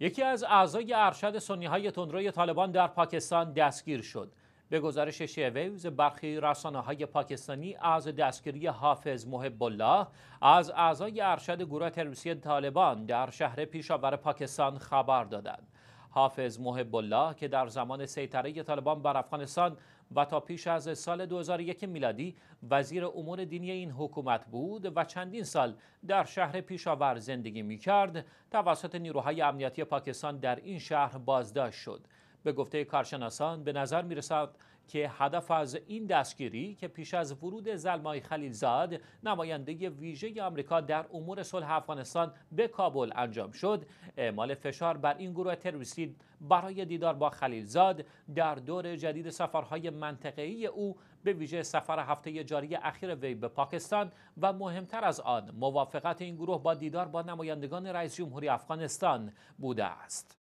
یکی از اعضای ارشد سنی های تندروی طالبان در پاکستان دستگیر شد. به گزارش شیویوز برخی رسانه های پاکستانی از دستگیری حافظ محب الله از اعضای ارشد گروه تروریستی طالبان در شهر پیشاور پاکستان خبر دادند. حافظ محب الله که در زمان سیطره طالبان بر افغانستان و تا پیش از سال 2001 میلادی وزیر امور دینی این حکومت بود و چندین سال در شهر پیشاور زندگی می کرد توسط نیروهای امنیتی پاکستان در این شهر بازداشت شد به گفته کارشناسان به نظر می رسد که هدف از این دستگیری که پیش از ورود زلمای خلیلزاد نماینده ویژه آمریکا در امور صلح افغانستان به کابل انجام شد اعمال فشار بر این گروه تروریستی برای دیدار با خلیلزاد در دور جدید سفرهای منطقه‌ای او به ویژه سفر هفته جاری اخیر وی به پاکستان و مهمتر از آن موافقت این گروه با دیدار با نمایندگان رئیس جمهوری افغانستان بوده است